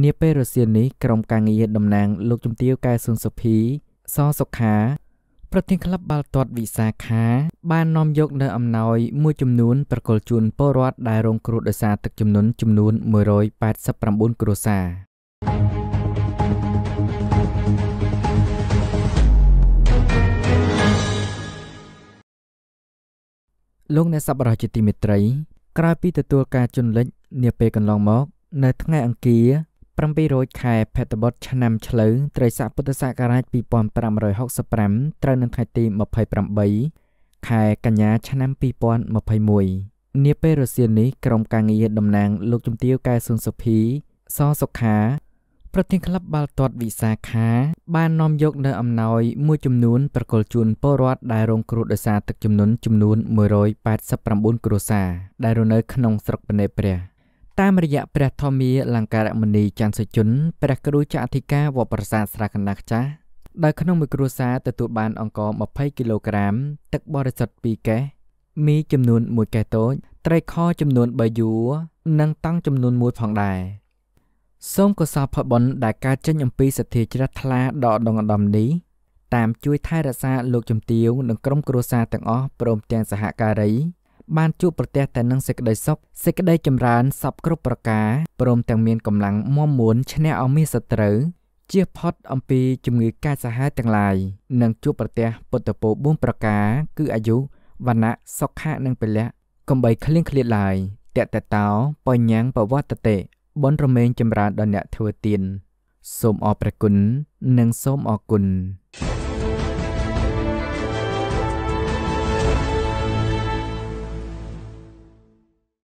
នាពេលរសៀលនេះក្រុមការងារតំណាងលោកជំទាវកែស៊ុនសុភីសសុខា ប្រធានក្លឹបបាល់ទាត់វិសាខាបាននាំយកនៅអំណោយមួយ ចំនួន ប្រគល់ជូនពលរដ្ឋដែលរងគ្រោះដោយសារទឹកជំនន់ចំនួន189គ្រួសារលោកអ្នកសប្បុរសជាទីមេត្រី ក្រោយពីទទួលការជន់លិចនាពេលកន្លងមក នៅថ្ងៃអង្គារ700ខែភទ្របទឆ្នាំឆ្លូវត្រីស័កពុទ្ធសករាជ2565ត្រូវនឹងថ្ងៃទី28ខែកញ្ញា ឆ្នាំ2021នាពេលរសៀលនេះក្រុមការងារតំណាងលោកជំទាវកែស៊ុនសុភីសសុខាប្រធានក្លឹបបាល់ទាត់វិសាខា បាននាំយកនៅអំណោយមួយ ចំនួនប្រគល់ជូនពលរដ្ឋដែលរង គ្រោះដោយសារទឹកជំនន់ចំនួន189គ្រួសារដែលរស់នៅក្នុងស្រុកបណេព្រះតាមរយៈព្រះធម្មាលង្ការមណីច័ន្ទសុជនព្រះគ្រូចអធិការវត្តប្រាសាទស្រះកណ្ដាលខ្ចាស់ដែលក្នុងមួយគ្រួសារទទួលបានអង្ករ20គីឡូក្រាម ទឹកបរិសុទ្ធ2កេសមីចំនួន1កេសតូចត្រីខចំនួន3យួរនិងតង់ចំនួន1ផងដែរសូមកុសលផលបុណ្យដែលកើតចេញអំពីសទ្ធាជ្រះថ្លាដ៏ដងអដំនេះតាម ជួយ ថែរក្សាលោកជំទាវនិងក្រុមគ្រួសារទាំងអស់ព្រមទាំងសហការីបានជួបប្រទះតែនឹងសេចក្តីសុខសេចក្តីចម្រើនសពគ្រប់ប្រការព្រមទាំងមានកម្លាំងមាំមួនឈ្នះអមាសត្រូវជៀសផុតអំពីជំងឺកាចសាហាវទាំងឡាយនិងជួបប្រទះពុទ្ធពរ4ប្រការគឺអាយុវណ្ណៈសុខៈនិងពលៈកំបីឃ្លៀងឃ្លាតឡើយតតតោបញ្ញាំងបវត្តតិបនរមែងចម្រើនដល់អ្នកធ្វើទានសូមអរព្រះគុណនិងសូមអរគុណ